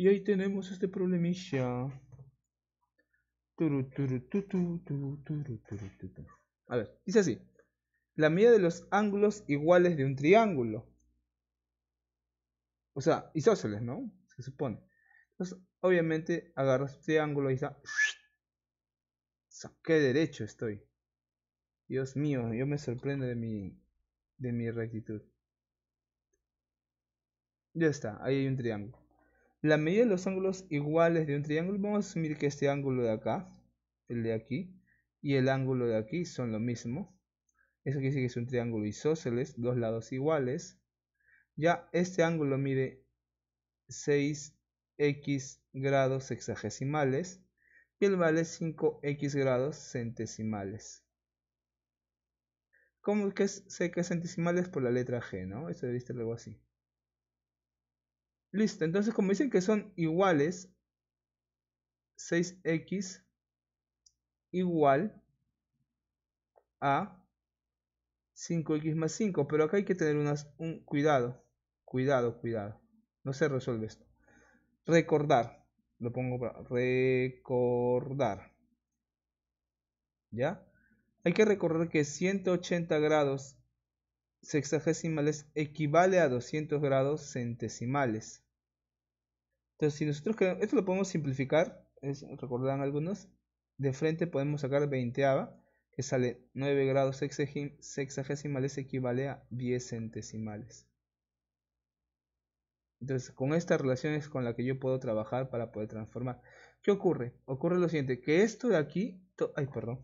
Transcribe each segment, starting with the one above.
Y ahí tenemos este problemilla. A ver, dice así. La medida de los ángulos iguales de un triángulo. O sea, isósceles, ¿no? Se supone. Entonces, obviamente, agarras un triángulo y está... ¡Qué derecho estoy. Dios mío, yo me sorprendo de mi, de mi rectitud. Ya está, ahí hay un triángulo la medida de los ángulos iguales de un triángulo, vamos a asumir que este ángulo de acá, el de aquí, y el ángulo de aquí son lo mismo. Eso quiere decir que es un triángulo isósceles, dos lados iguales. Ya este ángulo mide 6x grados sexagesimales y el vale 5x grados centesimales. ¿Cómo que sé que es centesimales? Por la letra G, ¿no? Esto debe estar así. Listo, entonces como dicen que son iguales, 6x igual a 5x más 5. Pero acá hay que tener unas, un cuidado, cuidado, cuidado. No se resuelve esto. Recordar, lo pongo para recordar. ¿Ya? Hay que recordar que 180 grados sexagesimales equivale a 200 grados centesimales. Entonces, si nosotros queremos, esto lo podemos simplificar, recordan recordarán algunos, de frente podemos sacar 20 que sale 9 grados sexagesimales equivale a 10 centesimales. Entonces, con esta relación es con la que yo puedo trabajar para poder transformar. ¿Qué ocurre? Ocurre lo siguiente, que esto de aquí, ay, perdón,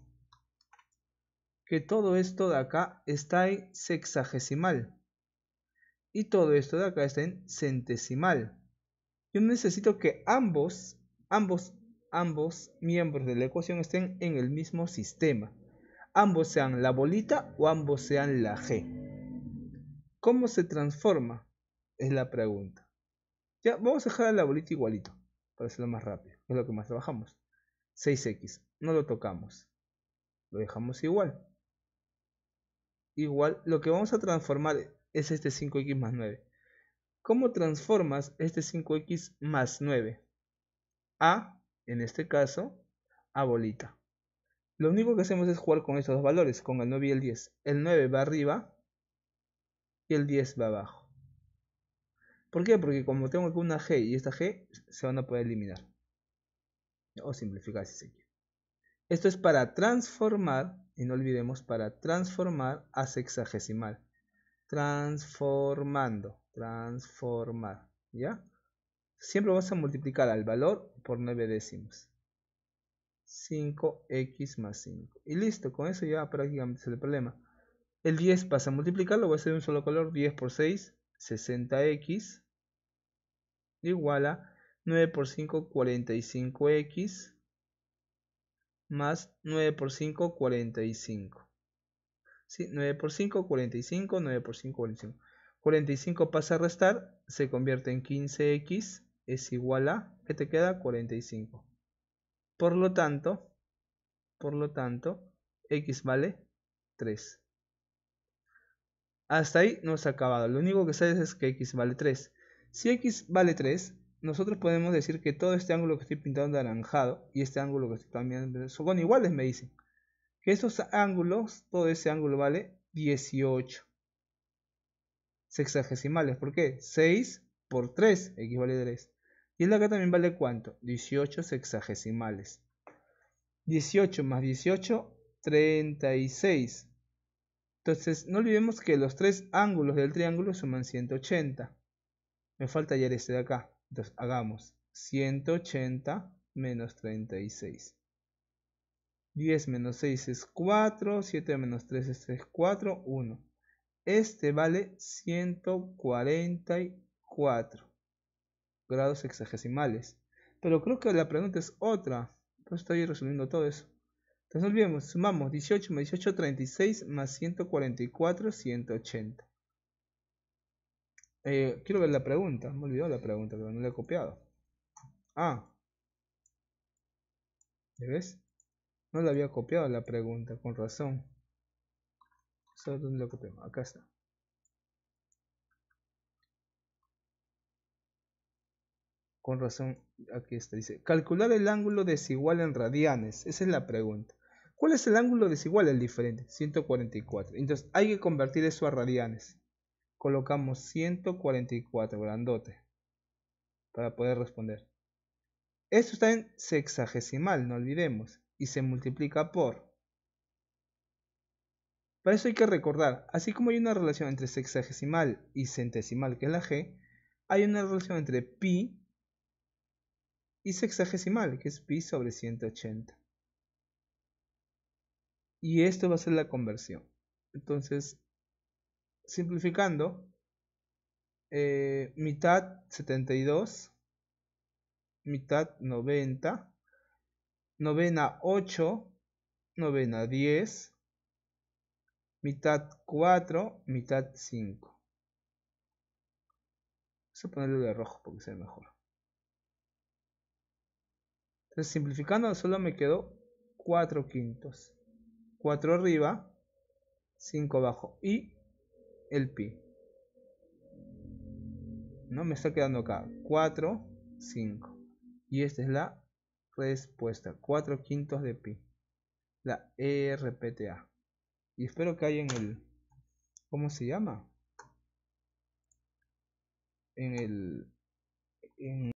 que todo esto de acá está en sexagesimal. Y todo esto de acá está en centesimal. Yo necesito que ambos, ambos, ambos miembros de la ecuación estén en el mismo sistema. Ambos sean la bolita o ambos sean la G. ¿Cómo se transforma? Es la pregunta. Ya, vamos a dejar la bolita igualito, para hacerlo más rápido. Es lo que más trabajamos. 6x, no lo tocamos. Lo dejamos igual igual, lo que vamos a transformar es este 5x más 9. ¿Cómo transformas este 5x más 9? A, en este caso, a bolita. Lo único que hacemos es jugar con estos dos valores, con el 9 y el 10. El 9 va arriba y el 10 va abajo. ¿Por qué? Porque como tengo aquí una G y esta G, se van a poder eliminar. O simplificar si se quiere. Esto es para transformar y no olvidemos para transformar a sexagesimal. Transformando, transformar, ¿ya? Siempre vas a multiplicar al valor por 9 décimos. 5x más 5. Y listo, con eso ya prácticamente es el problema. El 10 pasa a multiplicarlo, voy a hacer un solo color, 10 por 6, 60x igual a 9 por 5, 45x más 9 por 5, 45. 9 por 5, 45, 9 por 5, 45. 45 pasa a restar, se convierte en 15x, es igual a, que te queda? 45. Por lo tanto, por lo tanto, x vale 3. Hasta ahí no se ha acabado. Lo único que sabes es que x vale 3. Si x vale 3, nosotros podemos decir que todo este ángulo que estoy pintando anaranjado y este ángulo que estoy cambiando son iguales, me dicen. Que estos ángulos, todo ese ángulo vale 18 sexagesimales. ¿Por qué? 6 por 3 equivale a 3. Y el de acá también vale cuánto? 18 sexagesimales. 18 más 18, 36. Entonces, no olvidemos que los tres ángulos del triángulo suman 180. Me falta ya este de acá. Entonces hagamos 180 menos 36. 10 menos 6 es 4, 7 menos 3 es 3, 4, 1. Este vale 144 grados hexagesimales. Pero creo que la pregunta es otra. Pues estoy resumiendo todo eso. Entonces olvidemos, sumamos 18 más 18, 36 más 144, 180. Eh, quiero ver la pregunta. Me olvidó la pregunta, no la he copiado. Ah. ves? No la había copiado la pregunta, con razón. dónde la copiamos Acá está. Con razón, aquí está. Dice, calcular el ángulo desigual en radianes. Esa es la pregunta. ¿Cuál es el ángulo desigual? El diferente, 144. Entonces, hay que convertir eso a radianes colocamos 144 grandote para poder responder. Esto está en sexagesimal, no olvidemos, y se multiplica por. Para eso hay que recordar, así como hay una relación entre sexagesimal y centesimal, que es la g, hay una relación entre pi y sexagesimal, que es pi sobre 180. Y esto va a ser la conversión. Entonces, simplificando, eh, mitad 72, mitad 90, novena 8, novena 10, mitad 4, mitad 5. Voy a ponerlo de rojo porque se ve mejor. Entonces simplificando solo me quedó 4 quintos. 4 arriba, 5 abajo. Y el pi. ¿No? Me está quedando acá 4, 5. Y esta es la respuesta. 4 quintos de pi. La e RPTA. Y espero que haya en el... ¿Cómo se llama? En el...